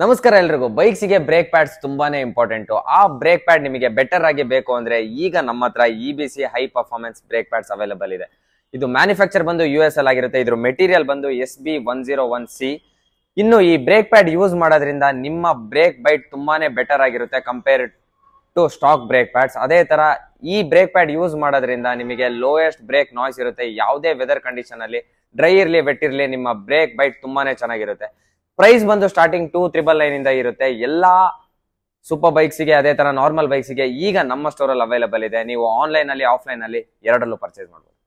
ನಮಸ್ಕಾರ ಎಲ್ರಿಗೂ ಬೈಕ್ಸ್ಗೆ ಬ್ರೇಕ್ ಪ್ಯಾಡ್ಸ್ ತುಂಬಾನೇ ಇಂಪಾರ್ಟೆಂಟು ಆ ಬ್ರೇಕ್ ಪ್ಯಾಡ್ ನಿಮಗೆ ಬೆಟರ್ ಆಗಿ ಬೇಕು ಅಂದ್ರೆ ಈಗ ನಮ್ಮ ಹತ್ರ E B C high performance brake pads available ಇದೆ ಇದು ಮ್ಯಾನುಫ್ಯಾಕ್ಚರ್ ಬಂದು ಯು ಎಸ್ ಎಲ್ ಆಗಿರುತ್ತೆ ಇದ್ರ ಮೆಟೀರಿಯಲ್ ಬಂದು S B one zero one C ಇನ್ನು ಈ ಬ್ರೇಕ್ ಪ್ಯಾಡ್ ಯೂಸ್ ಮಾಡೋದ್ರಿಂದ ನಿಮ್ಮ ಬ್ರೇಕ್ ಬೈಟ್ ತುಂಬಾನೇ ಬೆಟರ್ ಆಗಿರುತ್ತೆ compare to stock brake pads ಅದೇ ತರ ಈ ಬ್ರೇಕ್ ಪ್ಯಾಡ್ ಯೂಸ್ ಮಾಡೋದ್ರಿಂದ ನಿಮಗೆ ಲೋಯೆಸ್ಟ್ ಬ್ರೇಕ್ ನಾಯ್ಸ್ ಇರುತ್ತೆ ಯಾವುದೇ ವೆದರ್ ಕಂಡೀಷನ್ ಅಲ್ಲಿ ಡ್ರೈ ಇರಲಿ ವೆಟ್ ಇರಲಿ ನಿಮ್ಮ ಬ್ರೇಕ್ ಬೈಟ್ ತುಂಬಾನೇ ಚೆನ್ನಾಗಿರುತ್ತೆ ಪ್ರೈಸ್ ಬಂದು ಸ್ಟಾರ್ಟಿಂಗ್ ಟೂ ತ್ರಿಬಲ್ ಲೈನ್ ಇಂದ ಇರುತ್ತೆ ಎಲ್ಲಾ ಸೂಪರ್ ಬೈಕ್ಸ್ಗೆ ಅದೇ ತರ ನಾರ್ಮಲ್ ಗೆ ಈಗ ನಮ್ಮ ಸ್ಟೋರ್ ಅಲ್ಲಿ ಅವೈಲೇಬಲ್ ಇದೆ ನೀವು ಆನ್ಲೈನ್ ಅಲ್ಲಿ ಆಫ್ಲೈನ್ ಅಲ್ಲಿ ಎರಡರಲ್ಲೂ ಪರ್ಚೇಸ್ ಮಾಡಬಹುದು